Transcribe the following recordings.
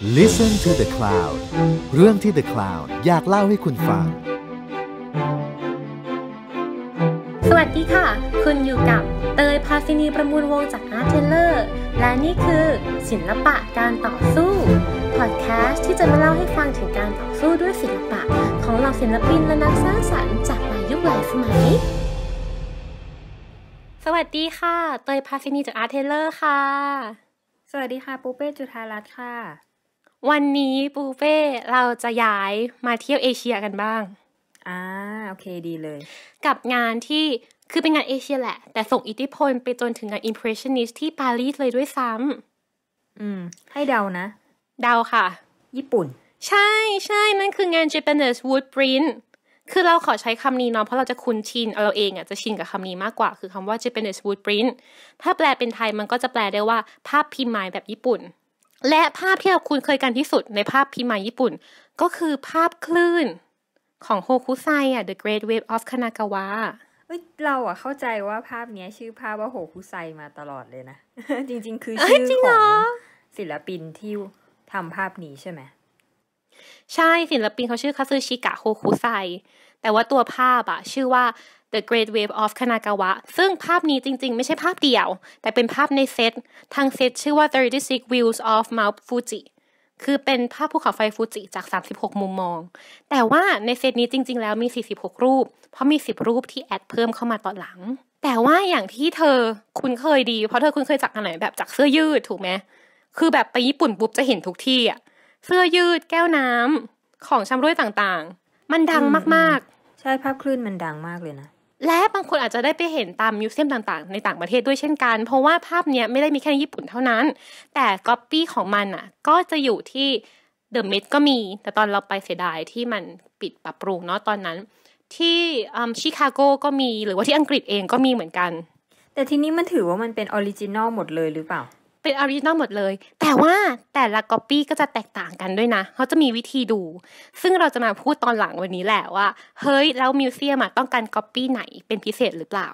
Listen to the Cloud เรื่องที่ The Cloud อยากเล่าให้คุณฟัง สวัสดีค่ะ คุณอยู่กับเตยพาซินีประมูลวงจาก Art เทเลอร์และนี่คือ ศิละปะการต่อสู้ พอดแคสต์ที่จะมาเล่าให้ฟังถึงการต่อสู้ด้วยศิลปะ ของเหล่าศิลปินและนักสร้างสรรค์จากหลายยุคหลายสมัย สวัสดีค่ะ เตยพาซินีจาก Art เทเลอร์ค่ะ สวัสดีค่ะปูเป้จุธารัตน์ค่ะวันนี้ปูเป้เราจะย้ายมาเที่ยวเอเชียกันบ้าง อ่า โอเคดีเลย กับงานที่คือเป็นงานเอเชียแหละ แต่ส่งอิทธิพลไปจนถึงงานอิมเพรสชันนิสที่ปารีสเลยด้วยซ้ำ อืม ให้เดานะ เดาค่ะ ญี่ปุ่น ใช่ ใช่นั่นคืองาน Japanese Wood Print คือเราขอใช้คำนี้เนาะเพราะเราจะคุ้นชินเราเองอ่ะจะชินกับคำนี้มากกว่าคือคำว่า Japanese wood print ถ้าแปลเป็นไทยมันก็จะแปลได้ว่า ภาพพิมพ์ไม้แบบญี่ปุ่นและภาพที่เราคุ้นเคยกันที่สุดในภาพพิมายญี่ปุ่น ก็คือภาพคลื่นของโฮคุไซ อ่ะ The Great Wave of Kanagawa เราอะเข้าใจว่าภาพเนี้ย ชื่อภาพว่าโฮคุไซมาตลอดเลยนะ จริง ๆ คือชื่อของศิลปินที่ทำภาพนี้ใช่ไหมใช่ศิลปินเขาชื่อคาซึชิกะโฮคุไซ แต่ว่าตัวภาพอะชื่อว่า The Great Wave of Kanagawa ซึ่งภาพนี้จริงๆ ไม่ใช่ภาพเดียว แต่เป็นภาพในเซตทางเซตชื่อว่า 36 Views of Mount Fuji คือเป็นภาพภูเขาไฟฟูจิจาก 36 มุมมอง แต่ว่าในเซตนี้จริงๆ แล้วมี 46 รูป เพราะมี 10 รูปที่แอดเพิ่มเข้ามาตอนหลัง แต่ว่าอย่างที่เธอคุณเคยดี เพราะเธอคุณเคยจากกันไหนแบบจากเสื้อยืดถูกไหม คือแบบไปญี่ปุ่นปุ๊บจะเห็นทุกที่อะเสื้อยืดแก้วน้ำของชำรวยต่างๆ มันดังมากๆ ใช่ภาพคลื่นมันดังมากเลยนะและบางคนอาจจะได้ไปเห็นตามมิวเซียมต่างๆในต่างประเทศด้วยเช่นกัน เพราะว่าภาพเนี้ยไม่ได้มีแค่ในญี่ปุ่นเท่านั้น แต่ก๊อปปี้ของมันอ่ะก็จะอยู่ที่เดอะมิดก็มี แต่ตอนเราไปเสียดายที่มันปิดปรับปรุงเนาะตอนนั้น ที่ชิคาโกก็มีหรือว่าที่อังกฤษเองก็มีเหมือนกัน แต่ทีนี้มันถือว่ามันเป็นออริจินอลหมดเลยหรือเปล่าเป็นออริจินอลหมดเลย แต่ว่าแต่ละก๊อปปี้ก็จะแตกต่างกันด้วยนะ เขาจะมีวิธีดู ซึ่งเราจะมาพูดตอนหลังวันนี้แหละว่า เฮ้ย แล้วมิวเซียมต้องการก๊อปปี้ไหนเป็นพิเศษหรือเปล่า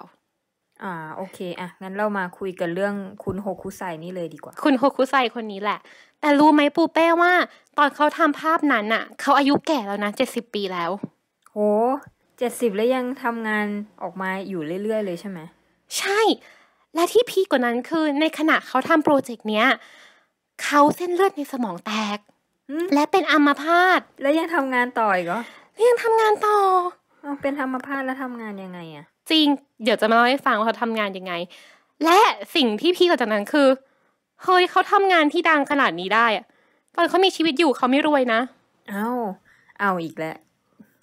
อ่า โอเค อ่ะ งั้นเรามาคุยกันเรื่องคุณโฮคุไซนี่เลยดีกว่า คุณโฮคุไซคนนี้แหละ แต่รู้ไหมปูเป้ว่า ตอนเขาทำภาพนั้นอะเขาอายุแก่แล้วนะเจ็ดสิบปีแล้ว โหเจ็ดสิบแล้วยังทำงานออกมาอยู่เรื่อยๆเลยใช่ไหมใช่และที่พีกว่านั้นคือในขณะเขาทำโปรเจกต์เนี้ยเขาเส้นเลือดในสมองแตกและเป็นอัมพาตแล้วยังทำงานต่ออีกเหรอยังทำงานต่อเป็นอัมพาตแล้วทำงานยังไงอะจริง เดี๋ยวจะมาเล่าให้ฟังว่าเขาทำงานยังไง และสิ่งที่พี่กว่าจากนั้นคือเฮ้ยเขาทำงานที่ดังขนาดนี้ได้ตอนเขามีชีวิตอยู่เขาไม่รวยนะ เอาาเอาอีกแล้ว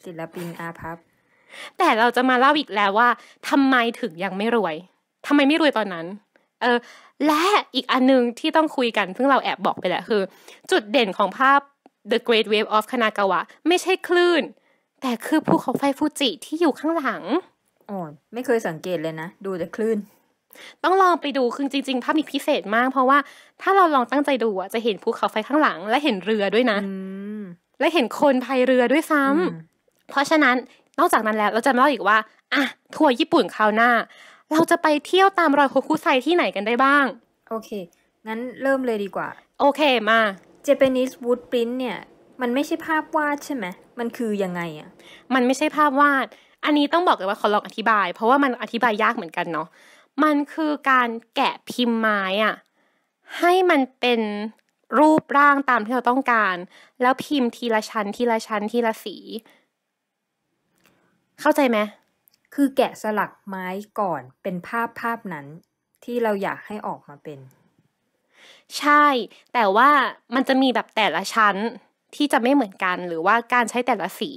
ศิลปินอาพับแต่เราจะมาเล่าอีกแล้วว่าทำไมถึงยังไม่รวยทำไมไม่รวยตอนนั้น เออ และอีกอันนึงที่ต้องคุยกัน ซึ่งเราแอบบอกไปแล้วคือ จุดเด่นของภาพ The Great Wave of Kanagawa ไม่ใช่คลื่น แต่คือภูเขาไฟฟูจิที่อยู่ข้างหลัง อ๋อ ไม่เคยสังเกตเลยนะ ดูแต่คลื่น ต้องลองไปดูคือจริงๆ ภาพมีพิเศษมาก เพราะว่าถ้าเราลองตั้งใจดูอะจะเห็นภูเขาไฟข้างหลัง และเห็นเรือด้วยนะและเห็นคนพายเรือด้วยซ้ำเพราะฉะนั้นนอกจากนั้นแล้วเราจะเล่าอีกว่า อ่ะทัวร์ญี่ปุ่นคราวหน้าเราจะไปเที่ยวตามรอยโคคุไซที่ไหนกันได้บ้าง โอเค งั้นเริ่มเลยดีกว่า โอเค มา Japanese wood print เนี่ย มันไม่ใช่ภาพวาดใช่ไหม มันคือยังไงอะมันไม่ใช่ภาพวาด อันนี้ต้องบอกเลยว่าขอลองอธิบาย เพราะว่ามันอธิบายยากเหมือนกันเนาะ มันคือการแกะพิมพ์ไม้อะให้มันเป็นรูปร่างตามที่เราต้องการ แล้วพิมพ์ทีละชั้น ทีละชั้น ทีละสี เข้าใจไหมคือแกะสลักไม้ก่อนเป็นภาพภาพนั้นที่เราอยากให้ออกมาเป็น ใช่แต่ว่ามันจะมีแบบแต่ละชั้นที่จะไม่เหมือนกัน หรือว่าการใช้แต่ละสี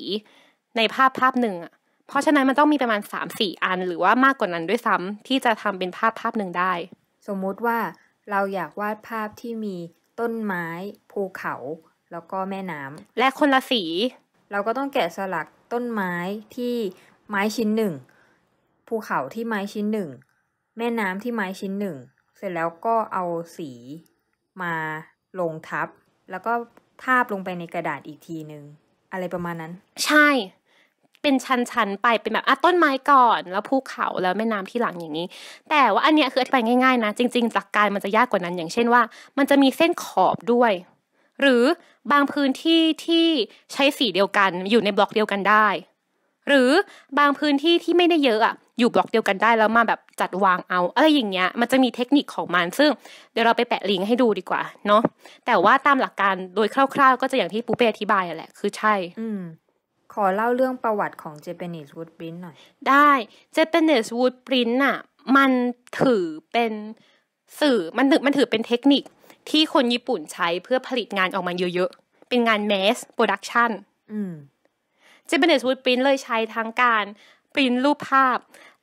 ในภาพภาพหนึ่งอ่ะเพราะฉะนั้นมันต้องมีประมาณ3ามสี่อัน หรือว่ามากกว่านั้นด้วยซ้ำที่จะทำเป็นภาพภาพหนึ่งได้ สมมุติว่าเราอยากวาดภาพที่มีต้นไม้ภูเขาแล้วก็แม่น้ำ และคนละสีเราก็ต้องแกะสลักต้นไม้ที่ไม้ชิ้นหนึ่งภูเขาที่ไม้ชิ้นหนึ่ง แม่น้ำที่ไม้ชิ้นหนึ่ง เสร็จแล้วก็เอาสีมาลงทับ แล้วก็ทาบลงไปในกระดาษอีกทีหนึง่งอะไรประมาณนั้น ใช่เป็นชั้นๆไปเป็นแบบอ่ะต้นไม้ก่อน แล้วภูเขาแล้วแม่น้ำที่หลังอย่างนี้ แต่ว่าอันเนี้ยคืออธิบายง่ายๆนะ จริงๆหลักการมันจะยากกว่านั้นอย่างเช่นว่ามันจะมีเส้นขอบด้วย หรือบางพื้นที่ที่ใช้สีเดียวกันอยู่ในบล็อกเดียวกันได้ หรือบางพื้นที่ที่ไม่ได้เยอะอ่ะอยู่บล็อกเดียวกันได้แล้วมาแบบจัดวางเอาอะไรอย่างเงี้ยมันจะมีเทคนิคของมัน ซึ่งเดี๋ยวเราไปแปะลิงก์ให้ดูดีกว่าเนาะแต่ว่าตามหลักการโดยคร่าวๆก็จะอย่างที่ปูเป้อธิบายอะแหละคือใช่ อืขอเล่าเรื่องประวัติของ Japanese wood print หน่อย ได้ Japanese wood print น่ะ มันถือเป็นสื่อมันถือมันถือเป็นเทคนิคที่คนญี่ปุ่นใช้เพื่อผลิตงานออกมาเยอะๆเป็นงาน mass production Japanese wood print เลยใช้ทั้งการปริ้นรูปภาพ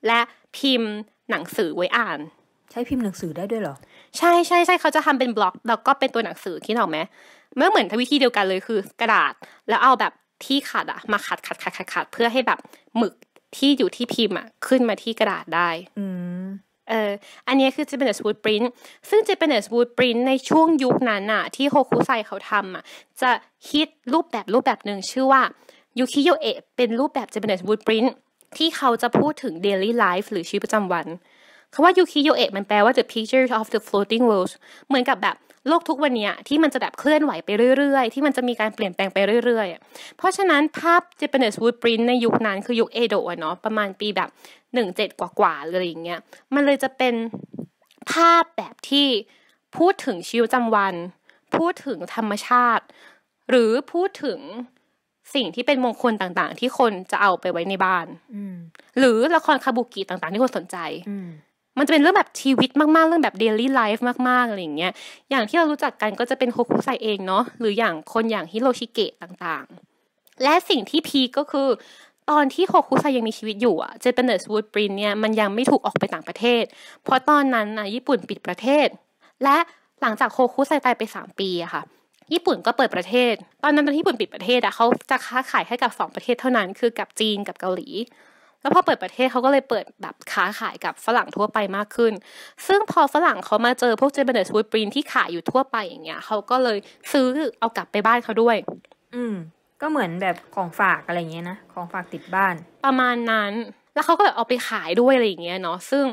และพิมพ์หนังสือไว้อ่าน ใช้พิมพ์หนังสือได้ด้วยเหรอ ใช่ใช่ใช่เขาจะทำเป็นบล็อก แล้วก็เป็นตัวหนังสือ คิดออกไหมเมื่อเหมือนทวิธีเดียวกันเลยคือกระดาษแล้วเอาแบบที่ขัดอะมาขัดขัดขัดขัดขัดเพื่อให้แบบหมึกที่อยู่ที่พิมพ์อะขึ้นมาที่กระดาษได้อืมเอออันนี้คือเ a เป n น s e สบู d ปริ n ซึ่งเ a เป n น s e สบู d ปริ n ในช่วงยุคนั้นอะที่โฮคุไซเขาทำอะจะฮิตรูปแบบรูปแบบหนึ่งชื่อว่ายูคิโยเอะ เป็นรูปแบบ j a เป n น s e wood print ที่เขาจะพูดถึง daily life หรือชีวิตประจำวันคำว่ายูคิโยเอะมันแปลว่า the pictures of the floating world เหมือนกับแบบโลกทุกวันนี้ที่มันจะแบบเคลื่อนไหวไปเรื่อยๆ ที่มันจะมีการเปลี่ยนแปลงไปเรื่อยๆ เพราะฉะนั้นภาพ Japanese wood print ในยุคนั้นคือยุคเอโดะเนาะประมาณปีแบบหนึ่งเจ็ดกว่าๆอะไรอย่างเงี้ย มันเลยจะเป็นภาพแบบที่พูดถึงชีวิตประจำวัน พูดถึงธรรมชาติ หรือพูดถึงสิ่งที่เป็นมงคลต่างๆ ที่คนจะเอาไปไว้ในบ้านหรือละครคาบุกิต่างๆ ที่คนสนใจ มันจะเป็นเรื่องแบบชีวิตมากๆเรื่องแบบเดลี่ไลฟ์มากๆอะไรอย่างเงี้ย อย่างที่เรารู้จักกันก็จะเป็นโคคุไซเองเนาะ หรืออย่างคนอย่างฮิโรชิเกะต่างๆ และสิ่งที่พีก็คือ ตอนที่โคคุไซยังมีชีวิตอยู่อะเจเปนเนอร์สวูดปรินเนี่ย มันยังไม่ถูกออกไปต่างประเทศ เพราะตอนนั้นนะญี่ปุ่นปิดประเทศ และหลังจากโคคุไซตายไป3ปีอะค่ะญี่ปุ่นก็เปิดประเทศ ตอนนั้นตอนญี่ปุ่นปิดประเทศอะเขาจะค้าขายให้กับ2ประเทศเท่านั้นคือกับจีนกับเกาหลี แล้วพอเปิดประเทศเขาก็เลยเปิดแบบค้าขายกับฝรั่งทั่วไปมากขึ้น ซึ่งพอฝรั่งเขามาเจอพวกเจเปนเดอร์สวูปรินที่ขายอยู่ทั่วไปอย่างเงี้ยเขาก็เลยซื้อเอากลับไปบ้านเขาด้วย อืม ก็เหมือนแบบของฝากอะไรเงี้ยนะของฝากติดบ้าน ประมาณนั้น แล้วเขาก็แบบเอาไปขายด้วยอะไรอย่างเงี้ยเนาะซึ่ง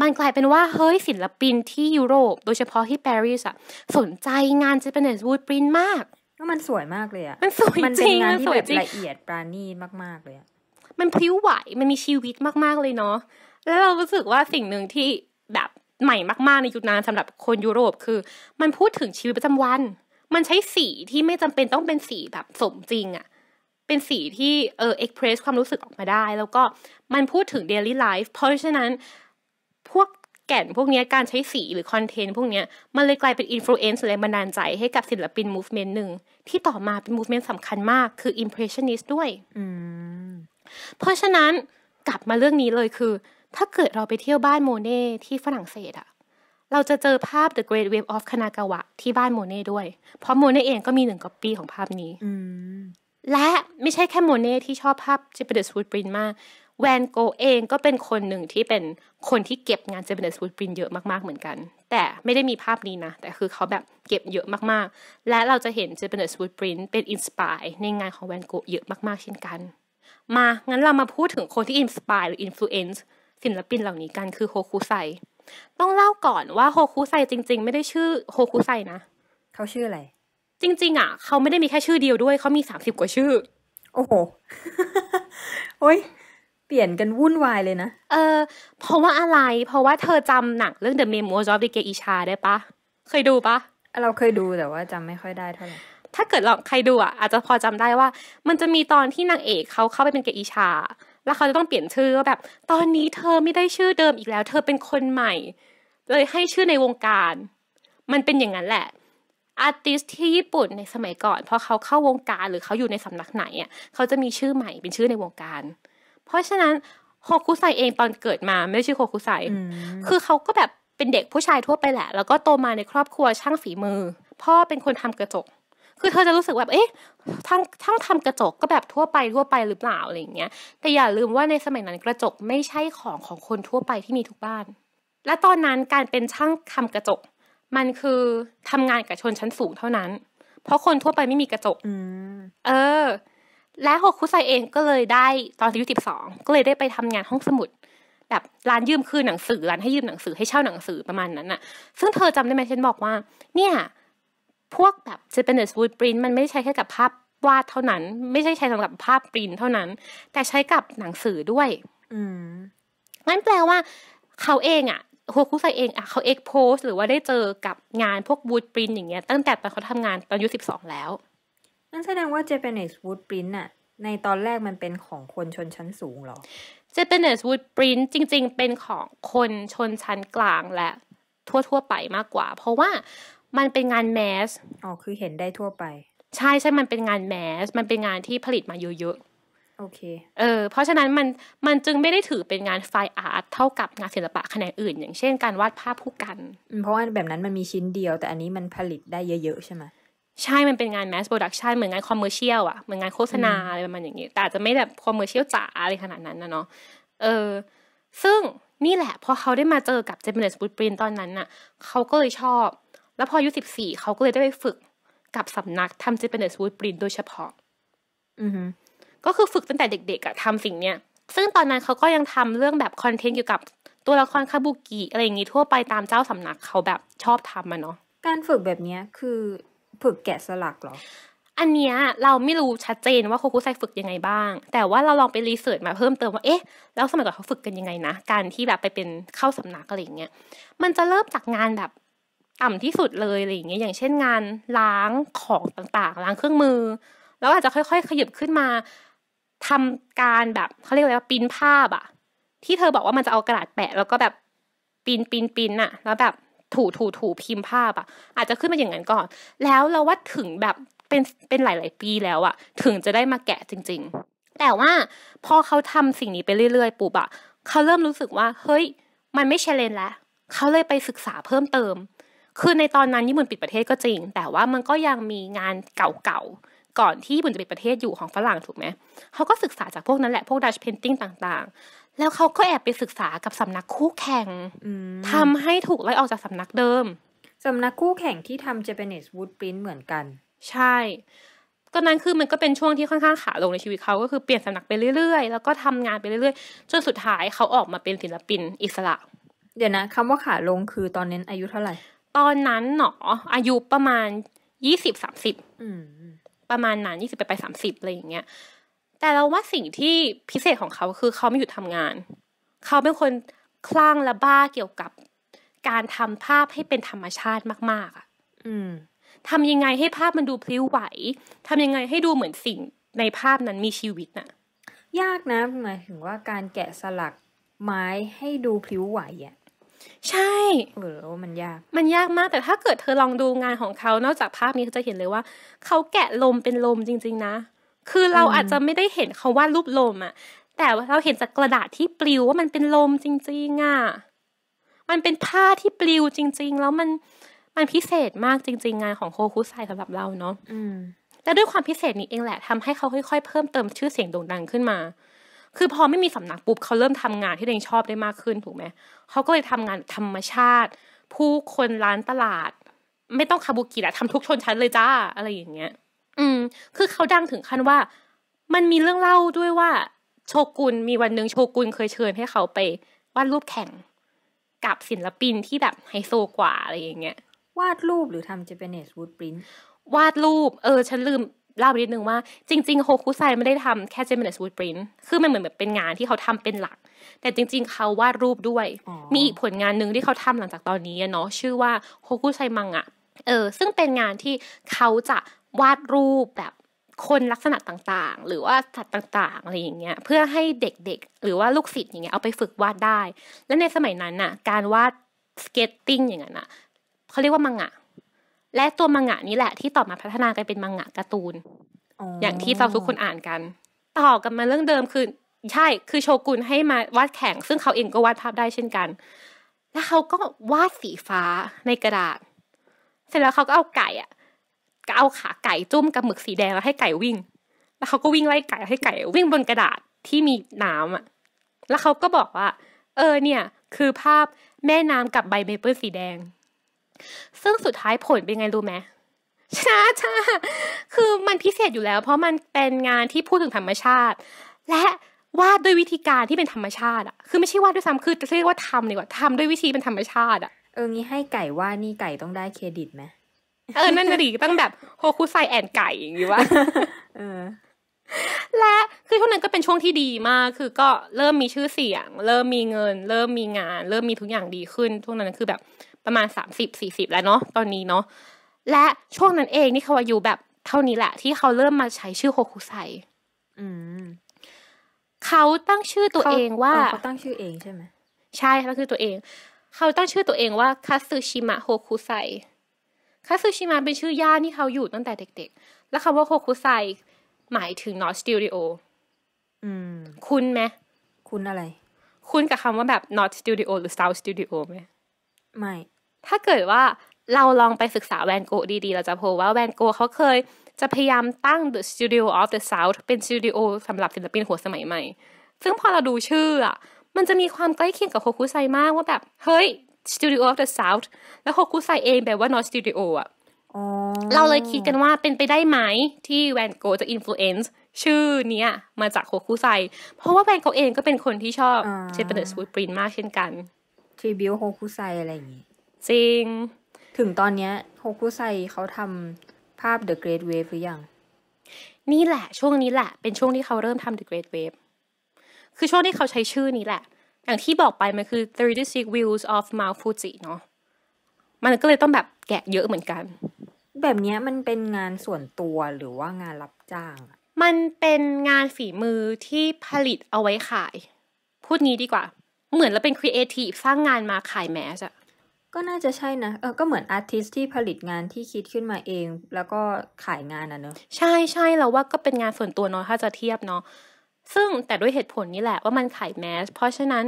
มันกลายเป็นว่าเฮ้ยศิลปินที่ยุโรป โดยเฉพาะที่ปารีสอะสนใจงานเจแปนเนสวูดปรินมากก็มันสวยมากเลยอะมันสวยจริงมันเป็นงานที่แบบละเอียดปราณีตมากๆเลยอะมันพลิ้วไหวมันมีชีวิตมากๆเลยเนาะแล้วเรารู้สึกว่าสิ่งหนึ่งที่แบบใหม่มาก ๆ ในยุคนั้นสำหรับคนยุโรปคือ มันพูดถึงชีวิตประจำวัน มันใช้สีที่ไม่จำเป็นต้องเป็นสีแบบสมจริงอะเป็นสีที่เออเอ็กเพรสความรู้สึกออกมาได้ แล้วก็มันพูดถึงเดลี่ไลฟ์เพราะฉะนั้นพวกแก่นพวกนี้การใช้สีหรือคอนเทนต์พวกนี้มันเลยกลายเป็นอิมโฟเอนซ์แรงบันดาลใจให้กับศิลปินมูฟเมนต์หนึ่งที่ต่อมาเป็นมูฟเมนต์สำคัญมาก คืออิมเพรสชันนิสต์ด้วยเพราะฉะนั้นกลับมาเรื่องนี้เลยคือ ถ้าเกิดเราไปเที่ยวบ้านโมเน่ที่ฝรั่งเศสอะเราจะเจอภาพ The Great Wave of Kanagawa ที่บ้านโมเน่ด้วยเพราะโมเน่เองก็มีหนึ่งก๊อปปี้ของภาพนี้และไม่ใช่แค่โมเน่ที่ชอบภาพจิปเดสวูดปรินมากแวนโกเองก็เป็นคนหนึ่งที่เป็นคนที่เก็บงานเซเบเนสวูดปรินเยอะมากๆ เหมือนกัน แต่ไม่ได้มีภาพนี้นะ แต่คือเขาแบบเก็บเยอะมากๆ และเราจะเห็นเซเบเนสวูดปรินเป็นอินสปายในงานของแวนโกเยอะมากๆเช่นกัน มา งั้นเรามาพูดถึงคนที่อินสปายหรืออินฟลูเอนซ์ศิลปินเหล่านี้กันคือโฮคุไซ ต้องเล่าก่อนว่าโฮคุไซจริงๆ ไม่ได้ชื่อโฮคุไซนะ เขาชื่ออะไร จริงๆ อ่ะ เขาไม่ได้มีแค่ชื่อเดียวด้วย เขามีสามสิบกว่าชื่อ โอ้โหโอ้ยเปลี่ยนกันวุ่นวายเลยนะ เออ เพราะว่าอะไร เพราะว่าเธอจำหนังเรื่อง The m e m o i r of the Gay Isha ได้ปะ เคยดูปะเราเคยดูแต่ว่าจำไม่ค่อยได้เท่าไหร่ ถ้าเกิดลองใครดูอ่ะอาจจะพอจำได้ว่า มันจะมีตอนที่นางเอกเขาเข้าไปเป็นเกอิชา แล้วเขาจะต้องเปลี่ยนชื่อว่าแบบ ตอนนี้เธอไม่ได้ชื่อเดิมอีกแล้ว เธอเป็นคนใหม่ เลยให้ชื่อในวงการ มันเป็นอย่างนั้นแหละ อาร์ติสที่ญี่ปุ่นในสมัยก่อนพอเขาเข้าวงการหรือเขาอยู่ในสำนักไหนอ่ะเขาจะมีชื่อใหม่ เป็นชื่อในวงการเพราะฉะนั้นโคคุไซเองตอนเกิดมาไม่ใช่โคคุไซ คือเขาก็แบบเป็นเด็กผู้ชายทั่วไปแหละ แล้วก็โตมาในครอบครัวช่างฝีมือ พ่อเป็นคนทำกระจก คือเธอจะรู้สึกแบบเอ๊ะ ทั้งทั้งทำกระจกก็แบบทั่วไป ทั่วไปหรือเปล่าอะไรอย่างเงี้ย แต่อย่าลืมว่าในสมัยนั้นกระจกไม่ใช่ของของคนทั่วไปที่มีทุกบ้าน และตอนนั้นการเป็นช่างทำกระจก มันคือทำงานกับชนชั้นสูงเท่านั้น เพราะคนทั่วไปไม่มีกระจกเออและโฮคุไซเองก็เลยได้ตอนอายุสิบสอง ก็เลยได้ไปทำงานห้องสมุด แบบร้านยืมคืนหนังสือร้านให้ยืมหนังสือให้เช่าหนังสือประมาณนั้นน่ะซึ่งเธอจำได้ไหมฉันบอกว่า เนี่ย พวกแบบเซเปนเดอร์สวูดปรินมันไม่ใช้แค่กับภาพวาดเท่านั้น ไม่ใช่ใช้สำหรับภาพปรินเท่านั้น แต่ใช้กับหนังสือด้วย อืมงั้นแปลว่า เขาเองอะโฮคุไซเองอะเขาเอ็กโพส หรือว่าได้เจอกับงานพวกบูดปรินอย่างเงี้ยตั้งแต่ตอนเขาทำงานตอนอายุสิบสองแล้วนั่นแสดงว่า Japanese wood print ่ะในตอนแรกมันเป็นของคนชนชั้นสูงหรอ Japanese wood print จริงๆ เป็นของคนชนชั้นกลางและทั่วๆไปมากกว่า เพราะว่ามันเป็นงานแมสอ๋อคือเห็นได้ทั่วไปใช่ใช่มันเป็นงานแมส มันเป็นงานที่ผลิตมาเยอะๆโอเคเออเพราะฉะนั้นมันมันจึงไม่ได้ถือเป็นงานไฟอาร์ตเท่ากับงานศิลปะแขนงอื่นอย่างเช่นการวาดภาพผู้กัน เพราะว่าแบบนั้นมันมีชิ้นเดียวแต่อันนี้มันผลิตได้เยอะๆใช่ไหมใช่ มันเป็นงานแมสโปรดักชันเหมือนงานคอมเมอร์เชียลอะเหมือนงานโฆษณาอะไรประมาณอย่างนี้ แต่อาจจะไม่แบบคอมเมอร์เชียลจ๋าอะไรขนาดนั้นนะเนาะ เออ ซึ่งนี่แหละ พอเขาได้มาเจอกับเจมเบนส์บูตปรินตอนนั้นน่ะ เขาก็เลยชอบ แล้วพออายุสิบสี่เขาก็เลยได้ไปฝึกกับสำนักทำเจมเบนส์บูตปรินโดยเฉพาะ อือึก็คือฝึกตั้งแต่เด็กๆอะทำสิ่งเนี้ย ซึ่งตอนนั้นเขาก็ยังทำเรื่องแบบคอนเทนต์เกี่ยวกับตัวละครคาบุกิอะไรอย่างงี้ทั่วไปตามเจ้าสำนักเขาแบบชอบทำมาเนาะ การฝึกแบบเนี้ยคือฝึกแกะสลักหรอ อันเนี้ยเราไม่รู้ชัดเจนว่าโคคุไซฝึกยังไงบ้าง แต่ว่าเราลองไปรีเสิร์ชมาเพิ่มเติมว่า เอ๊ะ แล้วสมัยก่อนเขาฝึกกันยังไงนะ การที่แบบไปเป็นเข้าสำนักอะไรอย่างเงี้ย มันจะเริ่มจากงานแบบ ต่ำที่สุดเลยอะไรอย่างเงี้ย อย่างเช่นงานล้างของต่างๆ ล้างเครื่องมือ แล้วอาจจะค่อยๆ ขยับขึ้นมาทำการแบบเขาเรียกอะไรว่าปิ้นภาพอะที่เธอบอกว่ามันจะเอากระดาษแปะ แล้วก็แบบปิ้นปิ้นปิ้นอะแล้วแบบถูถูถูพิมพ์ภาพอะอาจจะขึ้นมาอย่างนั้นก่อน แล้วเราว่าถึงแบบเป็นเป็นหลายๆปีแล้วอะถึงจะได้มาแกะจริงๆ แต่ว่าพอเขาทำสิ่งนี้ไปเรื่อยๆปุ๊บอะเขาเริ่มรู้สึกว่า เฮ้ย มันไม่เชลเลนแล้วเขาเลยไปศึกษาเพิ่มเติม คือในตอนนั้นญี่ปุ่นปิดประเทศก็จริง แต่ว่ามันก็ยังมีงานเก่าๆก่อนที่ญี่ปุ่นจะปิดประเทศอยู่ของฝรั่งถูกไหมเขาก็ศึกษาจากพวกนั้นแหละพวกดัชเพนติ้งต่าง ๆแล้วเขาก็แอบไปศึกษากับสำนักคู่แข่งทำให้ถูกไล่ออกจากสำนักเดิม สำนักคู่แข่งที่ทำ Japanese wood print เหมือนกัน ใช่ ก็นั้นคือมันก็เป็นช่วงที่ค่อนข้างขาลงในชีวิตเขาก็คือเปลี่ยนสำนักไปเรื่อยๆ แล้วก็ทำงานไปเรื่อยๆ จนสุดท้ายเขาออกมาเป็นศิลปินอิสระ เดี๋ยวนะคำว่าขาลงคือตอนนั้นอายุเท่าไหร่ ตอนนั้นหนออายุประมาณยี่สิบสามสิบประมาณนั้นยี่สิบไปไปสามสิบอะไรอย่างเงี้ยแต่เราว่าสิ่งที่พิเศษของเขาคือเขาไม่หยุดทำงาน เขาเป็นคนคลั่งและบ้าเกี่ยวกับการทำภาพให้เป็นธรรมชาติมากๆ อ่ะ อืม ทำยังไงให้ภาพมันดูพลิ้วไหว ทำยังไงให้ดูเหมือนสิ่งในภาพนั้นมีชีวิตน่ะ ยากนะหมายถึงว่าการแกะสลักไม้ให้ดูพลิ้วไหวอ่ะ ใช่ หรือว่ามันยาก มันยากมาก แต่ถ้าเกิดเธอลองดูงานของเขา นอกจากภาพนี้เธอจะเห็นเลยว่า เขาแกะลมเป็นลมจริง ๆ นะคือเราอาจจะไม่ได้เห็นเขาวาดรูปลมอะ แต่เราเห็นจากกระดาษที่ปลิวว่ามันเป็นลมจริงๆอะมันเป็นผ้าที่ปลิวจริงๆ แล้วมันมันพิเศษมากจริงๆ งานของโคคุไซสำหรับเราเนาะแต่ด้วยความพิเศษนี้เองแหละทำให้เขาค่อย ๆ เพิ่มเติมชื่อเสียงโด่งดังขึ้นมา คือพอไม่มีสำนักปุ๊บเขาเริ่มทำงานที่เองชอบได้มากขึ้นถูกไหม เขาก็เลยทำงานธรรมชาติ ผู้คนร้านตลาด ไม่ต้องคาบุกิละทำทุกชนชั้นเลยจ้า อะไรอย่างเงี้ยอืม คือเขาดังถึงขั้นว่า มันมีเรื่องเล่าด้วยว่าโชกุนมีวันหนึ่งโชกุนเคยเชิญให้เขาไป วาดรูปแข่งกับศิลปินที่แบบ ไฮโซกว่าอะไรอย่าง เงี้ย วาดรูปหรือทำเจแปนเนสวูดปรินวาดรูปเออ ฉันลืม เล่าไปนิดนึงว่าจริง ๆโฮคุไซไม่ได้ทำแค่เจแปนเนสวูดปรินคือมันเหมือนแบบเป็นงานที่เขาทำเป็นหลัก แต่จริง ๆเขาวาดรูปด้วย มีอีกผลงานหนึ่งที่เขาทำหลังจากตอนนี้เนาะชื่อว่าโฮคุไซมังอะเออ ซึ่งเป็นงานที่เขาจะวาดรูปแบบคนลักษณะต่างๆ หรือว่าสัตว์ต่างๆอะไรอย่างเงี้ยเพื่อให้เด็กๆหรือว่าลูกศิษย์อย่างเงี้ยเอาไปฝึกวาดได้ และในสมัยนั้นน่ะ การวาดสเก็ตติ้งอย่างนั้นน่ะเขาเรียกว่า มังงะ และตัวมังงะนี้แหละ ที่ต่อมาพัฒนากายเป็นมังงะการ์ตูนอย่างที่เราทุกคนอ่านกันต่อกันมาเรื่องเดิมคือใช่คือโชกุนให้มาวาดแข่งซึ่งเขาเองก็วาดภาพได้เช่นกัน แล้วเขาก็วาดสีฟ้าในกระดาษ เสร็จแล้วเขาก็เอาไก่อะก็เอาขาไก่จุ้มกับหมึกสีแดงแล้วให้ไก่วิ่ง แล้วเขาก็วิ่งไล่ไก่ ให้ไก่วิ่งบนกระดาษที่มีน้ำอ่ะแล้วเขาก็บอกว่า เออเนี่ย คือภาพแม่น้ำกับใบเมเปิลสีแดง ซึ่งสุดท้ายผลเป็นไงรู้ไหมช้าช้าคือมันพิเศษอยู่แล้ว เพราะมันเป็นงานที่พูดถึงธรรมชาติ และวาดด้วยวิธีการที่เป็นธรรมชาติอ่ะ คือไม่ใช่วาดด้วยซ้ำคือจะเรียกว่าทำดีกว่าทำด้วยวิธีเป็นธรรมชาติอ่ะ เอองี้ให้ไก่วาดนี่ไก่ต้องได้เครดิตไหมเออ นั่นนะดีต้องแบบโฮคุไซแอนไก่อย่างนี้ว่าเออ และคือช่วงนั้นก็เป็นช่วงที่ดีมาก คือก็เริ่มมีชื่อเสียง เริ่มมีเงิน เริ่มมีงาน เริ่มมีทุกอย่างดีขึ้นช่วงนั้นคือแบบประมาณสามสิบสี่สิบแล้วเนาะตอนนี้เนาะ และช่วงนั้นเอง นี่เขาอาย่แบบเท่านี้แหละ ที่เขาเริ่มมาใช้ชื่อโฮคุไซเขาตั้งชื่อตัวเองว่าเขาตั้งชื่อเองใช่ไหมใช่เขาคือตัวเองเขาตั้งชื่อตัวเองว่าคาสึชิมะโฮคุไซคาซูชิมะเป็นชื่อย่านที่เขาอยู่ตั้งแต่เด็กๆ แล้วคำว่าโคคุไซหมายถึงนอสตูดิโอคุณไหมคุณอะไร คุณกับคำว่าแบบนอตสตูดิโอหรือซาวสตูดิโอไหมไม่ ถ้าเกิดว่าเราลองไปศึกษาแวนโกดีๆ เราจะพบว่าแวนโกเขาเคยจะพยายามตั้ง The Studio of the South เป็นสตูดิโอสำหรับศิลปินหัวสมัยใหม่ซึ่งพอเราดูชื่อ อ่ะ มันจะมีความใกล้เคียงกับโคคุไซมากว่าแบบ เฮ้ยสดิโอออ of the South แล้วโคคุไซเองแปลว่านอ r สตูดิโออ่ะ เราเลยคิดกันว่าเป็นไปได้ไหมที่แวนโกจะอิมโฟเอนซ์ชื่อเนี้ย มาจากโคคุไซ เพราะว่าแวนเขาเองก็เป็นคนที่ชอบเชบอป์เดอร์สวูดปรินมากเช่นกัน ทีบิวโคคุไซอะไรอย่างงี้ จริง ถึงตอนเนี้ยโคคุไซเขาทำภาพ The Great Wave หรือยัง นี่แหละ ช่วงนี้แหละ เป็นช่วงที่เขาเริ่มทำ The Great Wave คือช่วงที่เขาใช้ชื่อนี้แหละอย่างที่บอกไปมันคือ Thirty Six views of Mount Fuji เนาะมันก็เลยต้องแบบแกะเยอะเหมือนกัน แบบนี้มันเป็นงานส่วนตัวหรือว่างานรับจ้าง มันเป็นงานฝีมือที่ผลิตเอาไว้ขาย พูดงี้ดีกว่า เหมือนเราเป็นครีเอทีฟสร้างงานมาขายแมสอะก็น่าจะใช่นะเออก็เหมือนอาร์ติสที่ผลิตงานที่คิดขึ้นมาเอง แล้วก็ขายงานนะเนอะใช่ใช่เราว่าก็เป็นงานส่วนตัวเนาะถ้าจะเทียบเนาะซึ่งแต่ด้วยเหตุผลนี้แหละว่ามันขายแมสเพราะฉะนั้น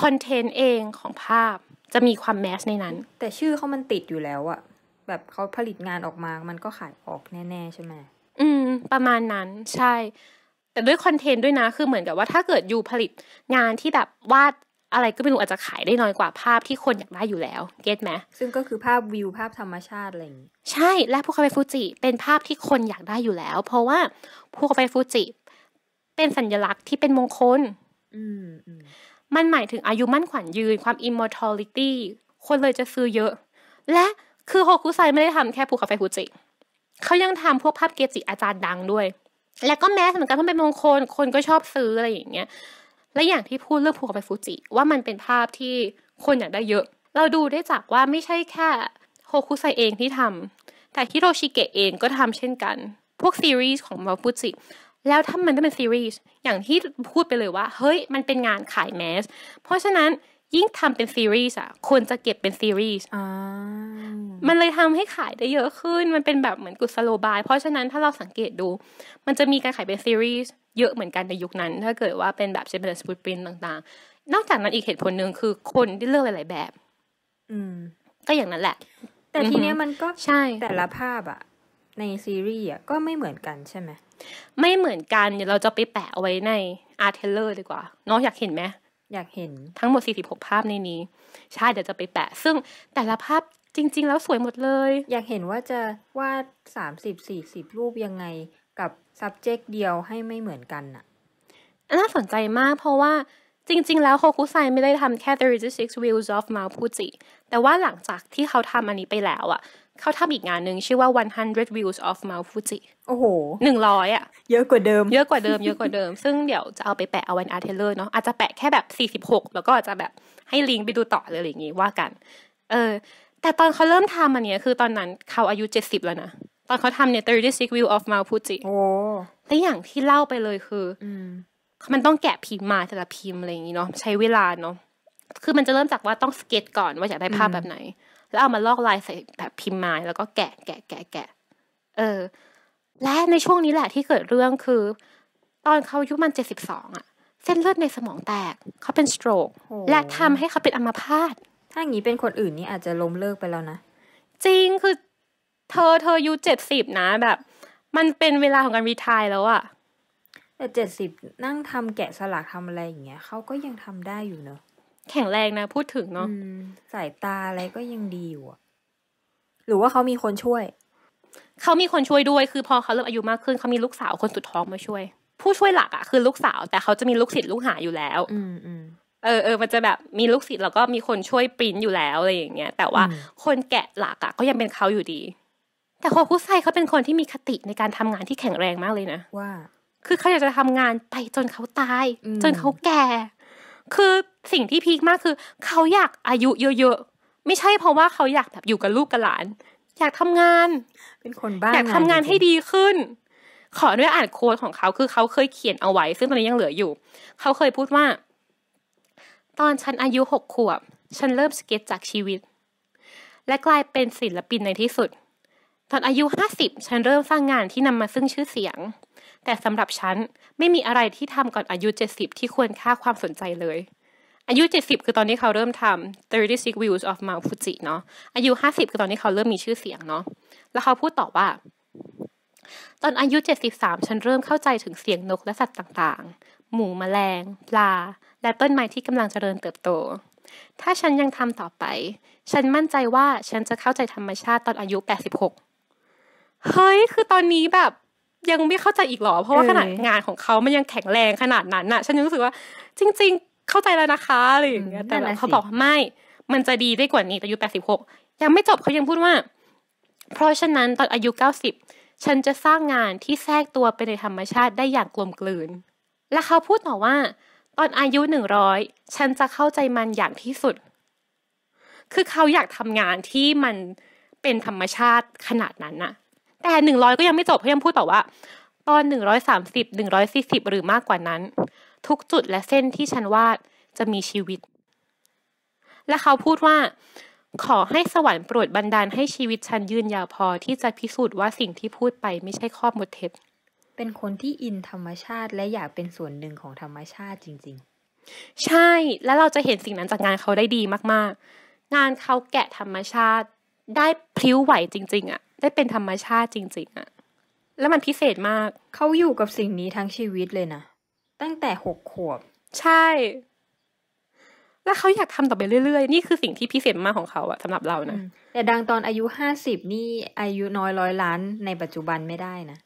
คอนเทนต์เองของภาพจะมีความแมสในนั้น แต่ชื่อเขามันติดอยู่แล้วอะแบบเขาผลิตงานออกมา มันก็ขายออกแน่ๆ ใช่ไหม อืม ประมาณนั้นใช่ แต่ด้วยคอนเทนต์ด้วยนะ คือเหมือนกับว่าถ้าเกิดอยู่ผลิตงานที่แบบวาดอะไรก็ไม่รู้อาจจะขายได้น้อยกว่าภาพที่คนอยากได้อยู่แล้ว เก็ตไหมซึ่งก็คือภาพวิวภาพธรรมชาติอะไรอย่างนี้ใช่ และภูเขาไฟฟูจิเป็นภาพที่คนอยากได้อยู่แล้ว เพราะว่าภูเขาไฟฟูจิเป็นสัญลักษณ์ที่เป็นมงคลมันหมายถึงอายุมั่นขวัญยืนความ immortality คนเลยจะซื้อเยอะ และคือโฮคุไซไม่ได้ทำแค่ภูเขาไฟฟูจิ เขายังทำพวกภาพเกจิอาจารย์ดังด้วย และก็แม้เหมือนกันเพราะเป็นมงคล คนก็ชอบซื้ออะไรอย่างเงี้ย และอย่างที่พูดเรื่องภูเขาไฟฟูจิ ว่ามันเป็นภาพที่คนอยากได้เยอะ เราดูได้จากว่าไม่ใช่แค่โฮคุไซเองที่ทำแต่ฮิโรชิเกะเองก็ทำเช่นกัน พวกซีรีส์ของมาฟูจิแล้วถ้ามันได้เป็นซีรีส์อย่างที่พูดไปเลยว่า เฮ้ย มันเป็นงานขายแมส เพราะฉะนั้นยิ่งทำเป็นซีรีส์อ่ะควรจะเก็บเป็นซีรีส์มันเลยทำให้ขายได้เยอะขึ้นมันเป็นแบบเหมือนกุศโลบาย เพราะฉะนั้นถ้าเราสังเกตดู มันจะมีการขายเป็นซีรีส์เยอะเหมือนกันในยุคนั้น ถ้าเกิดว่าเป็นแบบเชนเบอร์สปูตปรินต่าง ๆ นอกจากนั้นอีกเหตุผลหนึ่งคือคนที่เลือกหลายๆแบบ อืมก็อย่างนั้นแหละ แต่ทีเนี้ยมันก็ใช่แต่ละภาพอ่ะในซีรีส์อ่ะก็ไม่เหมือนกันใช่ไหมไม่เหมือนกันเดี๋ยวเราจะไปแปะเอาไว้ในอาร์เทเลอร์ดีกว่า น้องอยากเห็นไหมอยากเห็นทั้งหมด 46 ภาพในนี้ใช่เดี๋ยวจะไปแปะซึ่งแต่ละภาพจริงๆแล้วสวยหมดเลย อยากเห็นว่าจะวาด30 40 รูปยังไงกับ subject เดียวให้ไม่เหมือนกันอะน่าสนใจมากเพราะว่าจริงๆแล้วโคคุไซไม่ได้ทำแค่ t h c s Wheels of Mount Fuji แต่ว่าหลังจากที่เขาทำอันนี้ไปแล้วอะเขาทำอีกงานหนึ่งชื่อว่า 100 views of Mount Fuji โอ้โหหนึ่งร้อยอะเยอะกว่าเดิม เยอะกว่าเดิมเยอะกว่าเดิม ซึ่งเดี๋ยวจะเอาไปแปะเอาไว้นอาร์เทเลอร์เนาะอาจจะแปะแค่แบบสี่สิบหกแล้วก็จะแบบให้ลิงก์ไปดูต่อเลยอะไรอย่างงี้ว่ากัน เออ แต่ตอนเขาเริ่มทำอันเนี้ยคือตอนนั้นเขาอายุเจ็ดสิบแล้วนะ ตอนเขาทำเนี่ย36 view of Mount Fuji โอ้แต่อย่างที่เล่าไปเลยคือมันต้องแกะพิมพ์มาแต่ละพิมพ์อะไรอย่างงี้เนาะใช้เวลาเนาะ คือมันจะเริ่มจากว่าต้องสเก็ตก่อนว่าอยากได้ภาพแบบไหนแล้วเอามาลอกลายใส่แบบพิมพ์ไม้แล้วก็แกะแกะแกะแกะ เออ และในช่วงนี้แหละ ที่เกิดเรื่องคือ ตอนเขาอายุมันเจ็ดสิบสองอะเส้นเลือดในสมองแตกเขาเป็นสโตรก และทำให้เขาเป็นอัมพาต ถ้าอย่างนี้เป็นคนอื่นนี่อาจจะล้มเลิกไปแล้วนะ จริงคือ เธอเธออายุเจ็ดสิบนะแบบ มันเป็นเวลาของการรีทายแล้วอะ แต่เจ็ดสิบนั่งทำแกะสลักทำอะไรอย่างเงี้ยเขาก็ยังทำได้อยู่เนอะแข็งแรงนะพูดถึงเนาะสายตาอะไรก็ยังดีอยู่หรือว่าเขามีคนช่วยเขามีคนช่วยด้วย คือพอเขาเริ่มอายุมากขึ้นเขามีลูกสาวคนสุดท้องมาช่วยผู้ช่วยหลักอะคือ ลูกสาว แต่เขาจะมีลูกศิษย์ลูกหาอยู่แล้ว อืมอืมเออเออมันจะแบบมีลูกศิษย์แล้วก็มีคนช่วยปริ้นอยู่แล้วอะไรอย่างเงี้ยแต่ว่าคนแกะหลักอะก็ยังเป็นเขาอยู่ดี แต่โู้ชไซเขาเป็นคนที่มีคติในการทำงานที่แข็งแรงมากเลยนะ ว่า คือเขาอยากจะทำงานไปจนเขาตาย จนเขาแก่คือสิ่งที่พีคมากคือ เขาอยากอายุเยอะๆ ไม่ใช่เพราะว่าเขาอยากแบบอยู่กับลูกกับหลานอยากทำงานเป็นคนบ้าอยากทำงานให้ดีขึ้น ขอุญาตอ่านโค้ดของเขาคือเขาเคยเขียนเอาไว้ ซึ่งตอนนี้ยังเหลืออยู่ เขาเคยพูดว่า ตอนฉันอายุหกขวบฉันเริ่มสเก็ตจากชีวิต และกลายเป็นศิลปินในที่สุด ตอนอายุห้าสิบฉันเริ่มสร้างงานที่นำมาซึ่งชื่อเสียง แต่สำหรับฉันไม่มีอะไรที่ทำก่อนอายุ 70 ที่ควรค่าความสนใจเลย อายุ 70 คือตอนนี้เขาเริ่มทำ36 views of Mount Fuji เนาะอายุ50คือตอนนี้เขาเริ่มมีชื่อเสียงเนาะแล้วเขาพูดต่อว่า ตอนอายุ 73 ฉันเริ่มเข้าใจถึงเสียงนกและสัตว์ต่างๆ หมูแมลงปลา และต้นไม้ที่กำลังเจริญเติบโต ถ้าฉันยังทำต่อไป ฉันมั่นใจว่าฉันจะเข้าใจธรรมชาติตอนอายุ86เฮ้ยคือตอนนี้แบบยังไม่เข้าใจอีกหรอ เพราะว่าขนาดงานของเขา มันยังแข็งแรงขนาดนั้นน่ะ ฉันยังรู้สึกว่า จริงๆ เข้าใจแล้วนะคะอะไรอย่างเงี้ย แต่แบบเขาบอกไม่ มันจะดีได้กว่านี้แต่อายุแปดสิบหกยังไม่จบเขายังพูดว่า เพราะฉะนั้นตอนอายุเก้าสิบฉันจะสร้างงานที่แทรกตัวไปในธรรมชาติได้อย่างกลมกลืน และเขาพูดต่อว่า ตอนอายุหนึ่งร้อยฉันจะเข้าใจมันอย่างที่สุด คือเขาอยากทำงานที่มันเป็นธรรมชาติขนาดนั้นน่ะแต่หนึ่งร้อยก็ยังไม่จบเขายังพูดต่อว่า ตอนหนึ่งร้อยสามสิบหนึ่งร้อยสี่สิบหรือมากกว่านั้น ทุกจุดและเส้นที่ฉันวาดจะมีชีวิต และเขาพูดว่าขอให้สวรรค์โปรดบันดาลให้ชีวิตฉันยืนยาวพอที่จะพิสูจน์ว่าสิ่งที่พูดไปไม่ใช่ข้อมดเท็จเป็นคนที่อินธรรมชาติ และอยากเป็นส่วนหนึ่งของธรรมชาติจริง ๆ ใช่แล้วเราจะเห็นสิ่งนั้นจากงานเขาได้ดีมากๆ งานเขาแกะธรรมชาติได้พลิ้วไหวจริงๆอะได้เป็นธรรมชาติจริงๆอะแล้วมันพิเศษมาก เขาอยู่กับสิ่งนี้ทั้งชีวิตเลยนะ ตั้งแต่หกขวบ ใช่ แล้วเขาอยากทำต่อไปเรื่อยๆ นี่คือสิ่งที่พิเศษมากของเขาอะสำหรับเรานะ แต่ดังตอนอายุห้าสิบนี่อายุน้อยร้อยล้านในปัจจุบันไม่ได้นะ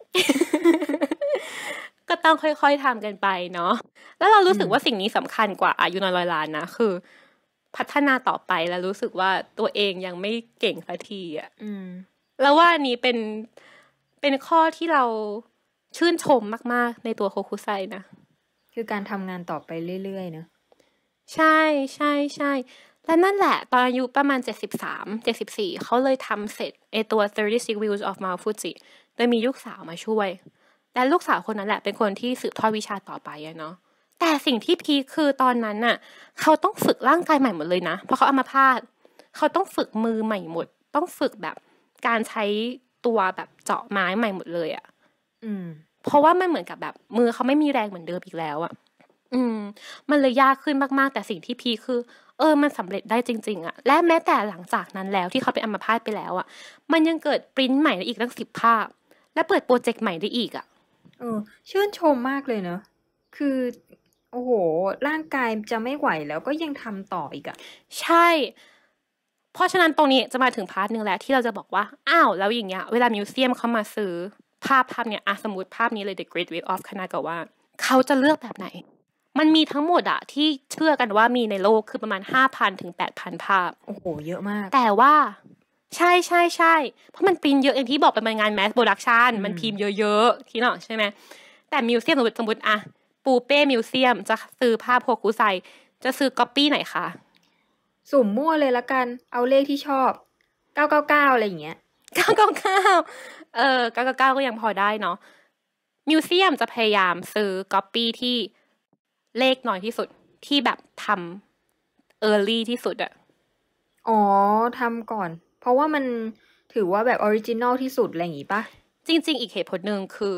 ก็ต้องค่อยๆทำกันไปเนาะ แล้วเรารู้สึกว่าสิ่งนี้สำคัญกว่าอายุน้อยร้อยล้านนะ คือ พัฒนาต่อไปแล้วรู้สึกว่าตัวเองยังไม่เก่งสักทีอะแล้วว่านี้เป็น เป็นข้อที่เราชื่นชมมาก ๆ ในตัวโคคุไซนะ คือการทำงานต่อไปเรื่อยๆเนะใช่ใช่ใช่ และนั่นแหละตอนอายุประมาณ 73 74เขาเลยทำเสร็จไอตัว 36 s i e e l s of Mount Fuji โดยมีลูกสาวมาช่วย และลูกสาวคนนั้นแหละเป็นคนที่สืบทอดวิชาต่อไปอะเนาะ แต่สิ่งที่พีคือตอนนั้นน่ะเขาต้องฝึกร่างกายใหม่หมดเลยนะ เพราะเขาอัมาพาตเขาต้องฝึกมือใหม่หมด ต้องฝึกแบบการใช้ตัวแบบเจาะไม้ใหม่หมดเลยอะ่ะเพราะว่ามันเหมือนกับแบบ มือเขาไม่มีแรงเหมือนเดิมอีกแล้วอะ่ะ อืม มันเลยยากขึ้นมากๆแต่สิ่งที่พีคือ เออมันสำเร็จได้จริงๆอะ่ะ และแม้แต่หลังจากนั้นแล้วที่เขาไปอัมพาตไปแล้วอะ่ะ มันยังเกิดปริ้นใหม่ได้อีกตั้งสิบภาพ และเปิดโปรเจกต์ใหม่ได้อีกอะ่ะ เออชื่นชมมากเลยเนอะคือ โอ้โหร่างกายจะไม่ไหวแล้วก็ยังทำต่ออีกอะใช่เพราะฉะนั้นตรงนี้จะมาถึงพาร์ทหนึ่งแล้วที่เราจะบอกว่าอ้าวแล้วอย่างเงี้ย เวลามิวเซียมเขามาซื้อภาพภาพเนี้ยอ่ะสมมติภาพนี้เลย The Great Wave of Kanagawa เขาจะเลือกแบบไหน มันมีทั้งหมดอะที่เชื่อกันว่ามีในโลกคือประมาณ5,000ถึง8,000ภาพโอ้โหเยอะมาก แต่ว่า ใช่ใช่ใช่เพราะมันปรินเยอะอย่างที่บอกเป็นงานแมสโปรดักชันมันพิมพ์เยอะๆที่เนาะใช่ไหมแต่มิวเซียมสมมติสมมติอะปูเป้มิวเซียมจะซื้อภาพโฮกุไซจะซื้อก๊อปปี้ไหนคะสุ่มมั่วเลยละกัน เอาเลขที่ชอบเก้าเก้าเก้าอะไรอย่างเงี้ยเก้าเก้าเก้าเออเก้าเก้าเก้าก็ยังพอได้เนาะ มิวเซียมจะพยายามซื้อก๊อปปี้ที่เลขน้อยที่สุด ที่แบบทำเออร์ลี่ที่สุดอะ อ๋อ ทำก่อน เพราะว่ามันถือว่าแบบออริจินอลที่สุด อะไรอย่างงี้ปะจริง ๆ อีกเหตุผลหนึ่งคือ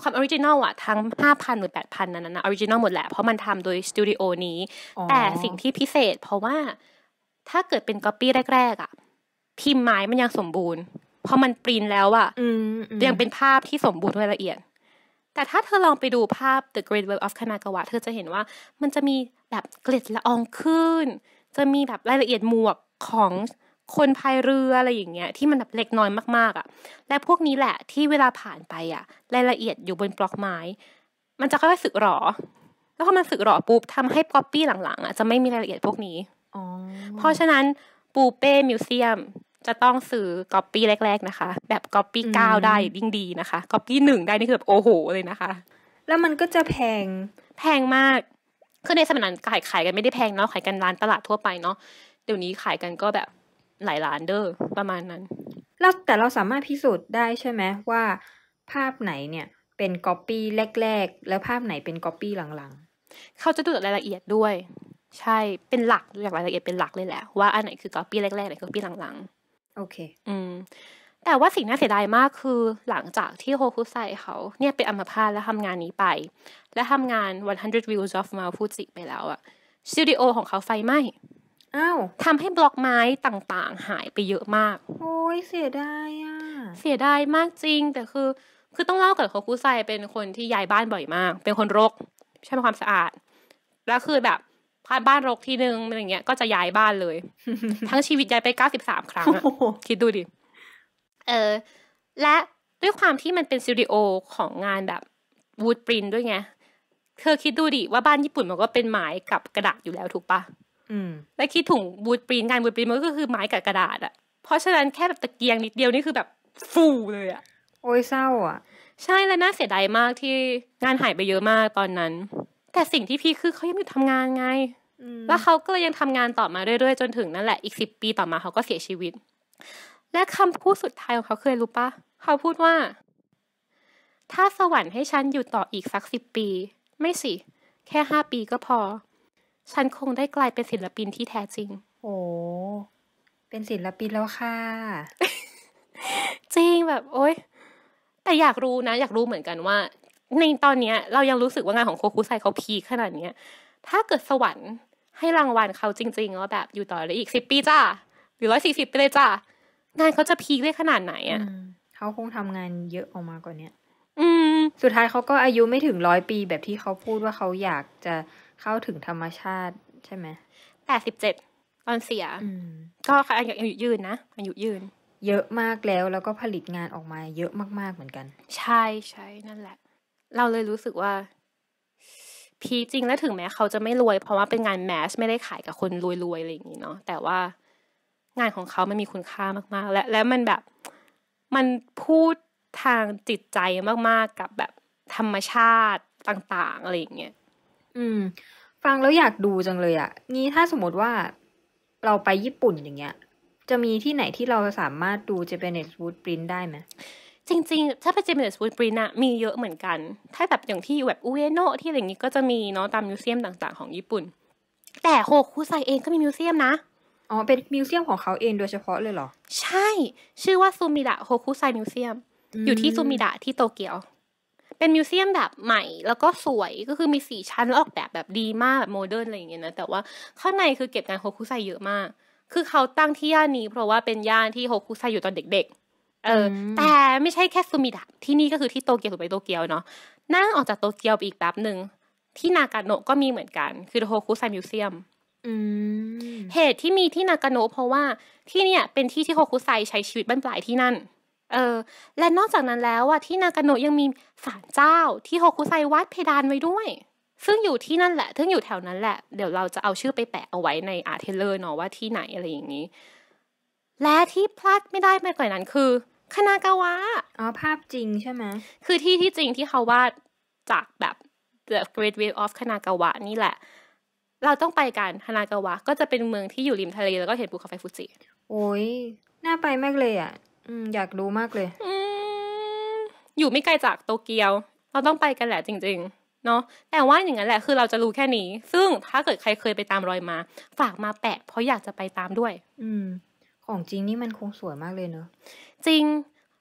ความออริจินอลอะทั้ง5,000หรือ8,000นั้นนะออริจินอลหมดแหละ เพราะมันทำโดยสตูดิโอนี้แต่สิ่งที่พิเศษ เพราะว่าถ้าเกิดเป็นก๊อปปี้แรกๆอะพิมพ์ไม้มันยังสมบูรณ์ เพราะมันปรินแล้วอะยังเป็นภาพที่สมบูรณ์รายละเอียด แต่ถ้าเธอลองไปดูภาพ The Great Wave of Kanagawa เธอจะเห็นว่า มันจะมีแบบเกล็ดละอองขึ้นจะมีแบบรายละเอียดหมวกของคนพายเรืออะไรอย่างเงี้ยที่มันแบบเล็กน้อยมากๆอะ่ะและพวกนี้แหละที่เวลาผ่านไปอะ่ะ รายละเอียดอยู่บนบล็อกไม้ มันจะค่อยๆสึกหรอ แล้วพอมันสึกหรอปุ๊บทำให้ป๊อปปี้หลังๆอะ่ะจะไม่มีรายละเอียดพวกนี้อเพราะฉะนั้นปูเป้มิวเซียมจะต้องซื้อก๊อปปี้แรกๆนะคะ แบบก๊อปปี้เก้าได้ยิ่งดีนะคะก๊อปปี้หนึ่งได้นี่คือแบบโอ้โหเลยนะคะ แล้วมันก็จะแพงแพงมากคือในสมัยนั้นขายขายกันไม่ได้แพงเนาะขายกันร้านตลาดทั่วไปเนาะเดี๋ยวนี้ขายกันก็แบบหลายล้านเดอ้อประมาณนั้นเราแต่เราสามารถพิสูจน์ได้ใช่ไหมว่า ภาพไหนเนี่ยเป็นก๊อปปี้แรกๆแล้วภาพไหนเป็นก๊อปปี้หลังๆเขาจะดูรายละเอียดด้วย ใช่เป็นหลักอย่างรายละเอียดเป็นหลักเลยแหละว่าอันไหนคือก๊อปปี้แรกๆไหนก๊อปปี้หลังๆโอเค อืม แต่ว่าสิ่งน่าเสียดายมากคือหลังจากที่โฮคุไซเขาเนี่ยเป็นอัมพาตและทำงานนี้ไป และทำงาน100 views of Mount Fuji ไปแล้วอะสตูดิโอของเขาไฟไหม้อ้าวทำให้บล็อกไม้ต่างๆ หายไปเยอะมาก โอ้ยเสียดายอ่ะ เสียดายมากจริง แต่คือ คือต้องเล่าก่อนเขาคุไซเป็นคนที่ย้ายบ้านบ่อยมาก เป็นคนรกใช่ไหมความสะอาด แล้วคือแบบพานบ้านรกทีนึงอะไรเงี้ยก็จะย้ายบ้านเลย ทั้งชีวิตย้ายไปเก้าสิบสามครั้ง คิดดูดิ เออ และด้วยความที่มันเป็นสตูดิโอของงานแบบวูดปรินด้วยไงเธอคิดดูดิว่าบ้านญี่ปุ่นมันก็เป็นไม้กับกระดาษอยู่แล้วถูกปะแลวคิดถุงบูดปรีนงานบูดปรีนมันก็คือไม้กับกระดาษอะเพราะฉะนั้นแค่แบบตะเกียง นิดเดียวนี่คือแบบ ฟูเลยอะโอ้ยเศร้าอะใช่และน่าเสียดายมากที่งานหายไปเยอะมากตอนนั้น แต่สิ่งที่พี่คือเขายังอยู่ทำงานไงแล้วเขาก็เลยยังทำงานต่อมาเรื่อยๆจนถึงนั่นแหละอีกสิบปีต่อมาเขาก็เสียชีวิต และคำพูดสุดท้ายของเขาเคยรู้ปะ เขาพูดว่า ถ้าสวรรค์ให้ฉันอยู่ต่ออีกสักสิบปี ไม่สิ แค่ห้าปีก็พอฉันคงได้กลายเป็นศิลปินที่แท้จริง โอ้ เป็นศิลปินแล้วค่ะ จริงแบบ โอ๊ยแต่อยากรู้นะ อยากรู้เหมือนกันว่าในตอนเนี้ย เรายังรู้สึกว่างานของโคคุไซเขาพีขนาดเนี้ยถ้าเกิดสวรรค์ให้รางวัลเขาจริงๆล้วแบบ อยู่ต่อเลยอีกสิบปีจ้า หรือร้อยสี่สิบไปเลยจ้างานเขาจะพีได้ขนาดไหนอะ่ะเขาคงทำงานเยอะออกมากว่าเนี้ยอืม สุดท้ายเขาก็อายุไม่ถึงร้อยปีแบบที่เขาพูดว่าเขาอยากจะเข้าถึงธรรมชาติใช่ไหมแปดสิบเจ็ดตอนเสียก็อายุยืนนะอายุยืน เยอะมากแล้วแล้วก็ผลิตงานออกมา เยอะมากๆเหมือนกัน ใช่ใช่นั่นแหละ เราเลยรู้สึกว่า พีจริง และถึงแม้เขาจะไม่รวยเพราะว่าเป็นงานแมสไม่ได้ขายกับคนรวยๆอะไรอย่างนี้เนาะแต่ว่างานของเขามันมีคุณค่ามากๆ และและมันแบบมันพูดทางจิตใจมากๆกับแบบธรรมชาติต่างๆอะไรอย่างเงี้ยอืม ฟังแล้วอยากดูจังเลยอะงี้ถ้าสมมติว่าเราไปญี่ปุ่นอย่างเงี้ย จะมีที่ไหนที่เราสามารถดู Japanese wood print ได้ไหมจริงๆ ถ้าเป็นเจ e s นส์วูดปรินอะมีเยอะเหมือนกัน ถ้าแบบอย่างที่แบบอุเอโนที่อะไร่างนี้ก็จะมีเนาะตามมิวเซียมต่างๆของญี่ปุ่น แต่โฮคุไซเองก็มีมิวเซียมนะ อ๋อ เป็นมิวเซียมของเขาเองโดยเฉพาะเลยเหรอ ใช่ ชื่อว่าซูมิดะโฮคุไซมิวเซียม อยู่ที่ซูมิดะที่โตเกียวเป็นมิวเซียมแบบใหม่แล้วก็สวยก็คือมีสี่ชั้นออกแบบแบบดีมาก แบบโมเดิร์นอะไรอย่างเงี้ยนะ แต่ว่าข้างในคือเก็บงานโฮคุไซเยอะมาก คือเขาตั้งที่ย่านนี้เพราะว่าเป็นย่านที่โฮคุไซอยู่ตอนเด็กๆ เออแต่ไม่ใช่แค่ซูมิดะ ที่นี่ก็คือที่โตเกียวถูกไปโตเกียวเนาะนั่งออกจากโตเกียวอีกแป๊บหนึ่ง ที่นากาโนะก็มีเหมือนกันคือโฮคุไซมิวเซียมเหตุที่มีที่นากาโนะเพราะว่าที่เนี่ย เป็นที่ที่โฮคุไซใช้ชีวิตบ้านปลายที่นั่นเออและนอกจากนั้นแล้วอ่ะที่นากาโนะยังมีศาลเจ้าที่ฮอกุไซวัดเพดานไว้ด้วย ซึ่งอยู่ที่นั่นแหละซึ่งอยู่แถวนั้นแหละ เดี๋ยวเราจะเอาชื่อไปแปะ เอาไว้ในอาร์เทเลอร์เนาะว่าที่ไหนอะไรอย่างนี้ และที่พลาดไม่ได้ไปกว่านั้นคือคานากาวะ อ๋อภาพจริงใช่ไหมคือที่ที่จริงที่เขาวาดจากแบบ The Great Wave of คณนากาวะนี่แหละเราต้องไปกันคานากาวะ ก็จะเป็นเมืองที่อยู่ริมทะเลแล้วก็เห็นภูเขาไฟฟูจิโอ้ยน่าไปมากเลยอ่ะอยากรู้มากเลย อยู่ไม่ไกลจากโตเกียว เราต้องไปกันแหละจริง ๆ เนาะแต่ว่าอย่างนั้นแหละ คือเราจะรู้แค่นี้ ซึ่งถ้าเกิดใครเคยไปตามรอยมา ฝากมาแปะ เพราะอยากจะไปตามด้วย อืมของจริงนี่มันคงสวยมากเลยเนอะ จริง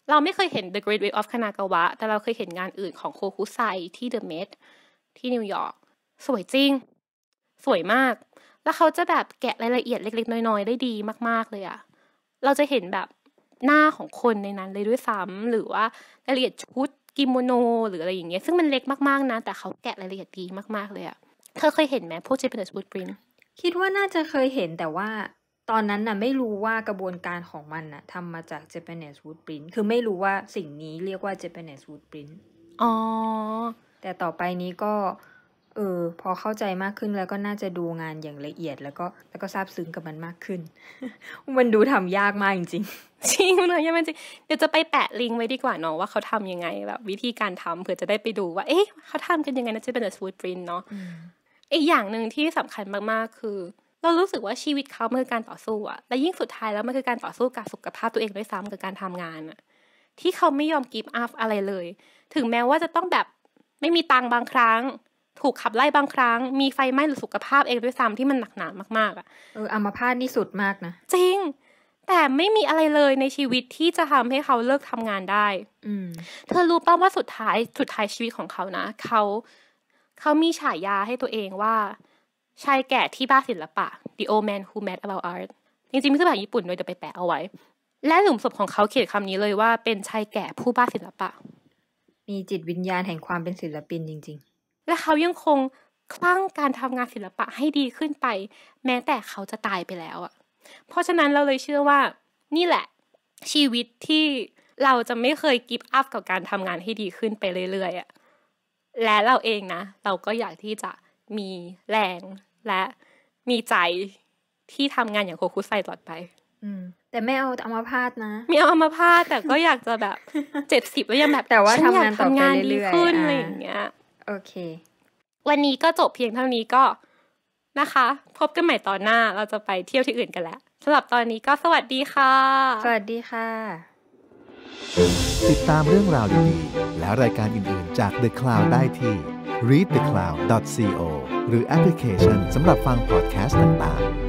เราไม่เคยเห็น The Great Wave of Kanagawa แต่เราเคยเห็นงานอื่นของโคคุไซที่เดอะเมดที่นิวยอร์ก สวยจริง สวยมาก แล้วเขาจะแบบแกะรายละเอียดเล็กๆ น้อยๆ ได้ดีมาก ๆเลยอะเราจะเห็นแบบหน้าของคนในนั้นเลยด้วยซ้ำหรือว่ารายละเอียดชุด กิโมโน หรืออะไรอย่างเงี้ยซึ่งมันเล็กมาก ๆ นะ แต่เขาแกะรายละเอียดดีมากๆ เลยอะเธอเคยเห็นไหมพวกเจเปน e s ส f ู o t p r i คิดว่าน่าจะเคยเห็นแต่ว่า ตอนนั้นน่ะไม่รู้ว่ากระบวนการของมันน่ะทำมาจาก Japanese woodprint คือไม่รู้ว่าสิ่งนี้เรียกว่า Japanese woodprint อ๋อแต่ต่อไปนี้ก็เออ พอเข้าใจมากขึ้นแล้วก็น่าจะดูงานอย่างละเอียด แล้วก็แล้วก็ซาบซึ้งกับมันมากขึ้น มันดูทำยากมากจริงจริงเลยยังมันจริงเดี๋ยวจะไปแปะลิงก์ไว้ดีกว่าเนาะว่าเขาทำยังไงแบบวิธีการทำเผื่อจะได้ไปดูว่า เอ๊ะเขาทำกันยังไงนะจะเป็นแบบฟูดปรินเนาะอีกอย่างหนึ่งที่สำคัญมากๆคือ เรารู้สึกว่าชีวิตเขามันคือการต่อสู้อะและยิ่งสุดท้ายแล้วมันคือการต่อสู้กับสุขภาพตัวเองด้วยซ้ำกับการทำงานอะที่เขาไม่ยอมกี์อัพอะไรเลย ถึงแม้ว่าจะต้องแบบไม่มีตังบางครั้งถูกขับไล่บางครั้ง มีไฟไหม้หรือสุขภาพเองด้วยซ้ำที่มันหนักหนามากๆอ่ะเอออามาพาดนี่สุดมากนะ จริง แต่ไม่มีอะไรเลยในชีวิตที่จะทำให้เขาเลิกทำงานได้ อืเธอรู้ป่าว่าสุดท้าย สุดท้ายชีวิตของเขานะ เขา เขามีฉายาให้ตัวเองว่าชายแก่ที่บ้าศิลปะ The Old Man Who Mad About Art จริง ๆ มีฉบับญี่ปุ่นด้วยเดี๋ยวไปแปะเอาไว้ และหลุมศพของเขาเขียนคำนี้เลยว่าเป็นชายแก่ผู้บ้าศิลปะ มีจิตวิญญาณแห่งความเป็นศิลปิน จริง ๆและเขายังคงคลั่งการทำงานศิลปะให้ดีขึ้นไป แม้แต่เขาจะตายไปแล้วอะเพราะฉะนั้นเราเลยเชื่อว่า นี่แหละ ชีวิตที่เราจะไม่เคยกิฟต์อัพกับการทำงานให้ดีขึ้นไปเรื่อยๆอะและเราเองนะเราก็อยากที่จะมีแรงและมีใจที่ทำงานอย่างโคคุไซตลอดไปแต่ไม่เอาอามาพาดนะไม่เอาอามาพาดแต่ก็อยากจะแบบเจ็ดสิบแล้วยังแบบ แต่ว่าทำงานทำงานดีขึ้นอะไรอย่างเงี้ยโอเค วันนี้ก็จบเพียงเท่านี้ก็นะคะ พบกันใหม่ตอนหน้า เราจะไปเที่ยวที่อื่นกันแล้วสำหรับตอนนี้ก็สวัสดีค่ะ สวัสดีค่ะ ติดตามเรื่องราวดีๆและรายการอื่นๆจาก The Cloud ได้ที่ readthecloud.co หรือแอปพลิเคชันสำหรับฟังพอดแคสต์ต่างๆ